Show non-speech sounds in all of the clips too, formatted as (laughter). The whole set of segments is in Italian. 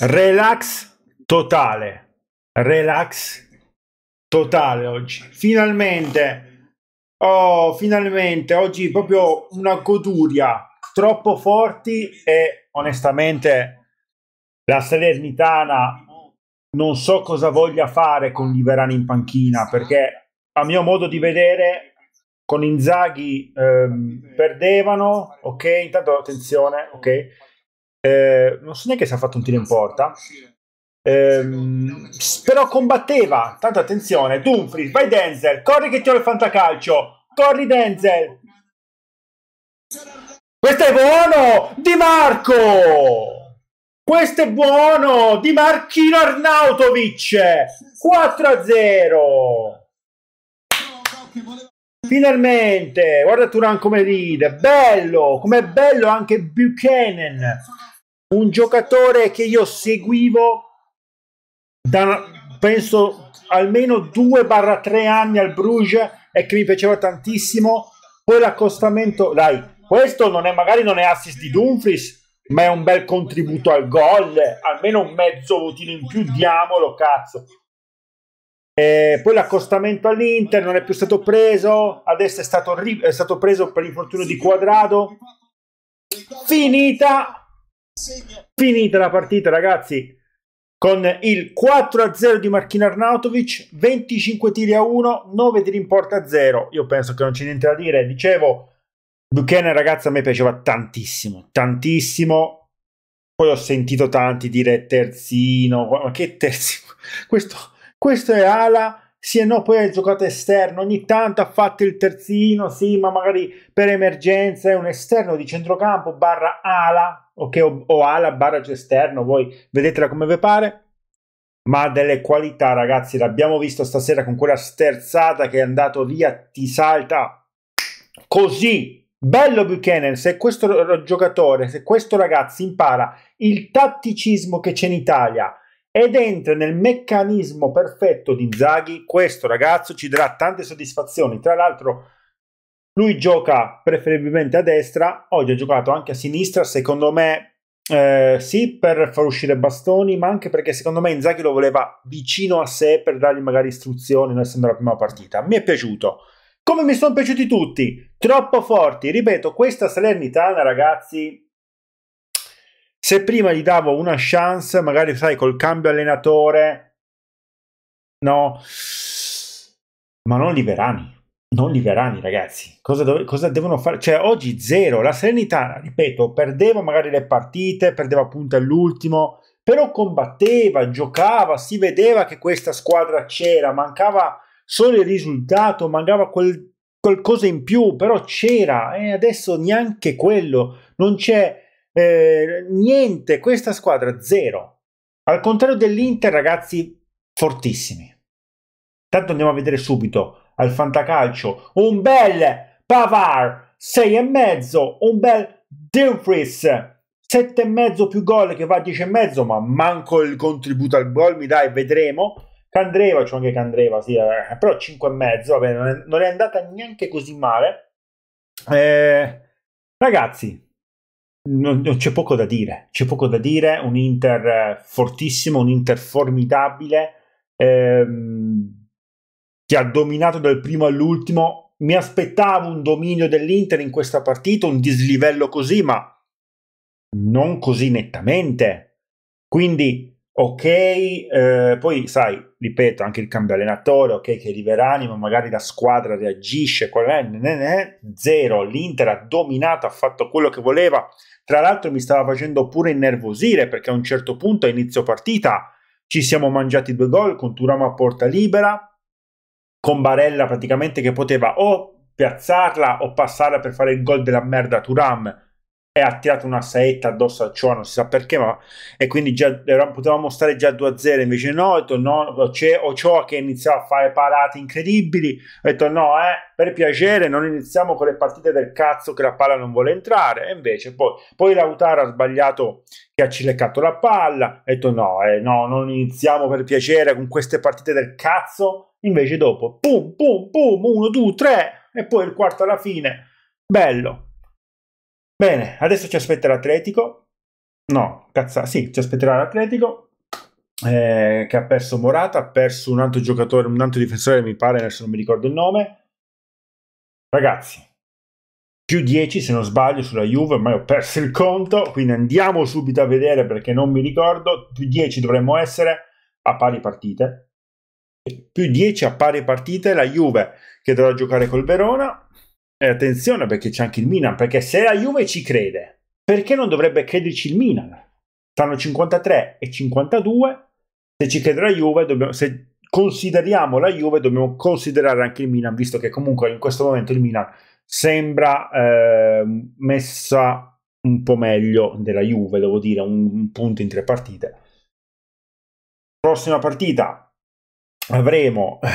Relax totale. Relax totale oggi. Finalmente. Oh, finalmente. Oggi proprio una goduria. Troppo forti e onestamente la Salernitana non so cosa voglia fare con Liverani in panchina perché a mio modo di vedere con Inzaghi ehm, perdevano, ok? Intanto attenzione, ok? eh, non so neanche se ha fatto un tiro in porta. Ehm, però combatteva, tanta attenzione. Dumfries, vai Denzel, corri che ti ho il fantacalcio. Corri Denzel. Questo è buono! Di Marco! Questo è buono! Di Marchino Arnautovic! 4-0! Finalmente, guarda Turan come ride, bello, come è bello anche Buchanan un giocatore che io seguivo da penso almeno 2-3 anni al Bruges e che mi piaceva tantissimo. Poi l'accostamento, dai, questo non è, magari non è assist di Dumfries, ma è un bel contributo al gol, almeno un mezzo votino in più, diamolo, cazzo. E poi l'accostamento all'Inter non è più stato preso, adesso è stato, è stato preso per l'infortunio di Quadrado. Finita Finita la partita, ragazzi, con il 4-0 di Marchino Arnautovic, 25 tiri a 1, 9 tiri in porta a 0. Io penso che non c'è niente da dire. Dicevo, Buchanan, ragazzi, a me piaceva tantissimo, tantissimo. Poi ho sentito tanti dire terzino, ma che terzino? (laughs) Questo, questo è ala sì e no, poi ha giocato esterno, ogni tanto ha fatto il terzino, sì, ma magari per emergenza è un esterno di centrocampo barra ala, ok, o, o ala barra esterno, voi vedetela come vi pare, ma ha delle qualità ragazzi, l'abbiamo visto stasera con quella sterzata che è andato via, ti salta così, Bello Buchanan, se questo giocatore, se questo ragazzo impara il tatticismo che c'è in Italia, ed entra nel meccanismo perfetto di Zaghi. Questo ragazzo ci darà tante soddisfazioni. Tra l'altro, lui gioca preferibilmente a destra. Oggi ha giocato anche a sinistra. Secondo me, eh, sì, per far uscire bastoni, ma anche perché secondo me Zaghi lo voleva vicino a sé per dargli magari istruzioni. Noi sembra la prima partita. Mi è piaciuto. Come mi sono piaciuti tutti, troppo forti. Ripeto, questa Salernitana, ragazzi, se prima gli davo una chance, magari sai, col cambio allenatore, no, ma non li verranno. non Liverani ragazzi, cosa, dove, cosa devono fare? Cioè oggi zero, la Serenità, ripeto, perdeva magari le partite, perdeva punti all'ultimo, però combatteva, giocava, si vedeva che questa squadra c'era, mancava solo il risultato, mancava quel, qualcosa in più, però c'era e adesso neanche quello, non c'è eh, niente, questa squadra zero. Al contrario dell'Inter, ragazzi, fortissimi. Tanto andiamo a vedere subito al fantacalcio un bel Pavar e mezzo, un bel Dumfries mezzo più gol che va a e mezzo, ma manco il contributo al gol mi dai, vedremo. Candreva, c'è anche Candreva, sì, eh, però 5,5, vabbè, non è, non è andata neanche così male. Eh, ragazzi, non, non c'è poco da dire, c'è poco da dire, un Inter eh, fortissimo, un Inter formidabile, ehm, che ha dominato dal primo all'ultimo. Mi aspettavo un dominio dell'Inter in questa partita, un dislivello così, ma non così nettamente. Quindi ok, eh, poi sai, ripeto, anche il cambio allenatore, ok, che libera ma magari la squadra reagisce, zero, l'Inter ha dominato, ha fatto quello che voleva, tra l'altro mi stava facendo pure innervosire perché a un certo punto a inizio partita ci siamo mangiati due gol con Turama a porta libera, con Barella praticamente che poteva o piazzarla o passarla per fare il gol della merda a Turam, e ha tirato una saetta addosso a ciò, non si sa perché, ma e quindi già era, potevamo stare già 2-0, invece no, ho detto no, c'è Ochoa che iniziava a fare parate incredibili, ho detto no, eh, per piacere non iniziamo con le partite del cazzo che la palla non vuole entrare, e invece poi, poi Lautaro ha sbagliato che ha cileccato la palla, ho detto no, eh, no, non iniziamo per piacere con queste partite del cazzo, invece dopo, pum, pum, pum, 1, 2, 3, e poi il quarto alla fine, bello, Bene, adesso ci aspetta l'Atletico. No, cazzo, sì, ci aspetterà l'Atletico. Eh, che ha perso Morata, ha perso un altro giocatore, un altro difensore, mi pare, adesso non mi ricordo il nome. Ragazzi, più 10 se non sbaglio sulla Juve, ma ho perso il conto, quindi andiamo subito a vedere perché non mi ricordo, più 10 dovremmo essere a pari partite. Più 10 a pari partite la Juve che dovrà giocare col Verona, e attenzione perché c'è anche il Milan, perché se la Juve ci crede, perché non dovrebbe crederci il Milan? Stanno 53 e 52, se ci crede la Juve, dobbiamo, se consideriamo la Juve, dobbiamo considerare anche il Milan, visto che comunque in questo momento il Milan sembra eh, messa un po' meglio della Juve, devo dire, un, un punto in tre partite. Prossima partita avremo eh,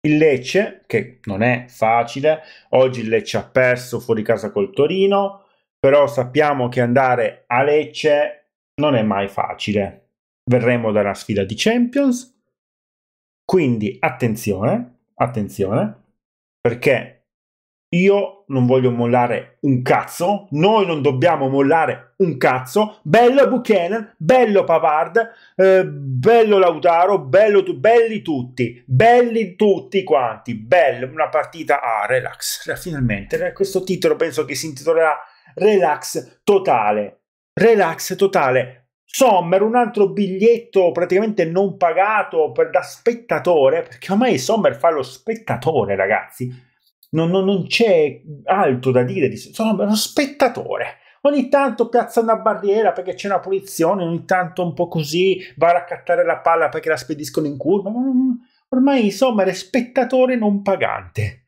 il Lecce, che non è facile, oggi il Lecce ha perso fuori casa col Torino, però sappiamo che andare a Lecce non è mai facile. Verremo dalla sfida di Champions, quindi attenzione, attenzione, perché io non voglio mollare un cazzo, noi non dobbiamo mollare un cazzo. Bello Buchanan, bello Pavard, eh, bello Lautaro, bello tu, belli tutti, belli tutti quanti. Bello, una partita a ah, relax. (laughs) Finalmente, eh, questo titolo penso che si intitolerà Relax totale. Relax totale. Sommer, un altro biglietto praticamente non pagato per, da spettatore, perché ormai Sommer fa lo spettatore, ragazzi non, non, non c'è altro da dire, sono uno spettatore. Ogni tanto piazza una barriera perché c'è una punizione, ogni tanto un po' così va a raccattare la palla perché la spediscono in curva. Ormai insomma è spettatore non pagante.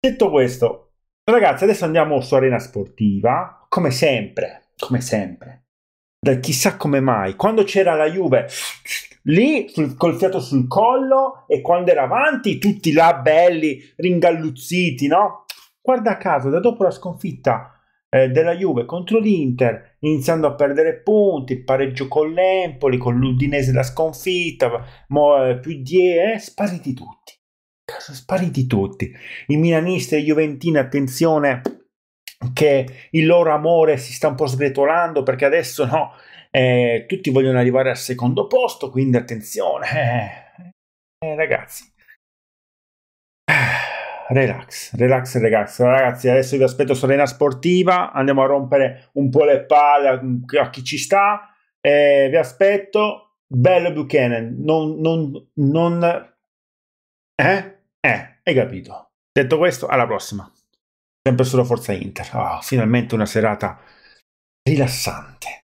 Detto questo, ragazzi, adesso andiamo su Arena Sportiva, come sempre, come sempre. Da chissà come mai, quando c'era la Juve lì sul, col fiato sul collo e quando era avanti tutti là belli, ringalluzziti, no? Guarda caso, da dopo la sconfitta eh, della Juve contro l'Inter, iniziando a perdere punti, il pareggio con l'Empoli, con l'Udinese la sconfitta, mo, eh, più 10, eh, spariti tutti. Caso spariti tutti. I milanisti e i juventini, attenzione, che il loro amore si sta un po' sgretolando perché adesso no, eh, tutti vogliono arrivare al secondo posto, quindi attenzione, eh, eh ragazzi. Eh, relax, relax, relax. Ragazzi, adesso vi aspetto Serena Sportiva. Andiamo a rompere un po' le palle a chi ci sta. Eh, vi aspetto. Bello Buchanan. Non, non, non... Eh? Eh, hai capito. Detto questo, alla prossima sempre solo Forza Inter. Oh, finalmente una serata rilassante.